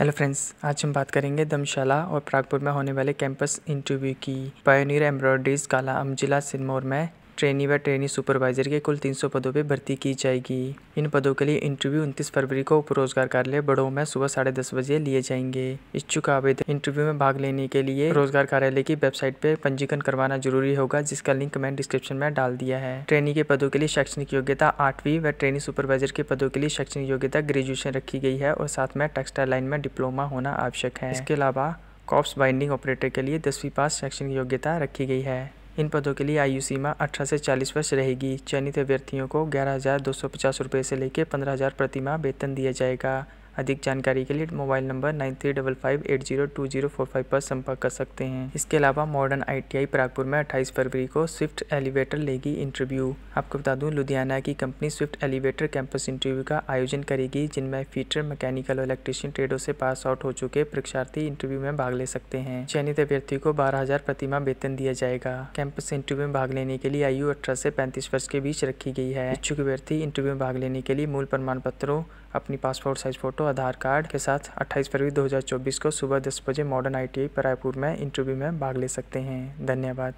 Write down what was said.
hello friends आज हम बात करेंगे धर्मशाला और प्रागपुर में होने वाले कैंपस इंटरव्यू की पायोनियर एम्ब्रॉयडरीज काला अमजिला सिरमौर में ट्रेनी व ट्रेनी सुपरवाइजर के कुल 300 पदों पर भर्ती की जाएगी इन पदों के लिए इंटरव्यू उनतीस फरवरी को उपरोजगार कार्यालय बड़ो में सुबह साढ़े दस बजे लिए जाएंगे इच्छुक आवेदन इंटरव्यू में भाग लेने के लिए रोजगार कार्यालय की वेबसाइट पर पंजीकरण करवाना जरूरी होगा जिसका लिंक मैंने डिस्क्रिप्शन में डाल दिया है ट्रेनी के पदों के लिए शैक्षणिक योग्यता आठवीं व ट्रेनी सुपरवाइजर के पदों के लिए शैक्षणिक योग्यता ग्रेजुएशन रखी गई है और साथ में टेक्सटाइल लाइन में डिप्लोमा होना आवश्यक है इसके अलावा कॉप्स बाइंडिंग ऑपरेटर के लिए दसवीं पास शैक्षणिक योग्यता रखी गई है इन पदों के लिए आयु सीमा अठारह से चालीस वर्ष रहेगी चयनित अभ्यर्थियों को ग्यारह हज़ार दो सौ पचास रुपये से लेकर पंद्रह हज़ार प्रतिमाह वेतन दिया जाएगा अधिक जानकारी के लिए mobile number nine three double five eight zero two zero four five पर संपर्क कर सकते हैं इसके अलावा मॉडर्न आईटीआई प्रागपुर में 28 फरवरी को स्विफ्ट एलिवेटर लेगी इंटरव्यू आपको बता दूं लुधियाना की company swift elevator campus interview का आयोजन करेगी जिनमें फीटर मैकेनिकल और इलेक्ट्रिशियन ट्रेडों से पास आउट हो चुके परीक्षार्थी इंटरव्यू में भाग ले सकते हैं चयनित अभ्यर्थी को बारह हजार प्रतिमा वेतन दिया जाएगा कैंपस इंटरव्यू में भाग लेने के लिए आयु अठारह से पैंतीस वर्ष के बीच रखी गई है इच्छुक अभ्यर्थी इंटरव्यू में भाग लेने के लिए मूल प्रमाण पत्रों अपनी passport size photo Aadhaar card के साथ 28 फरवरी 2024 को सुबह दस बजे मॉडर्न आईटीआई रायपुर में इंटरव्यू में भाग ले सकते हैं धन्यवाद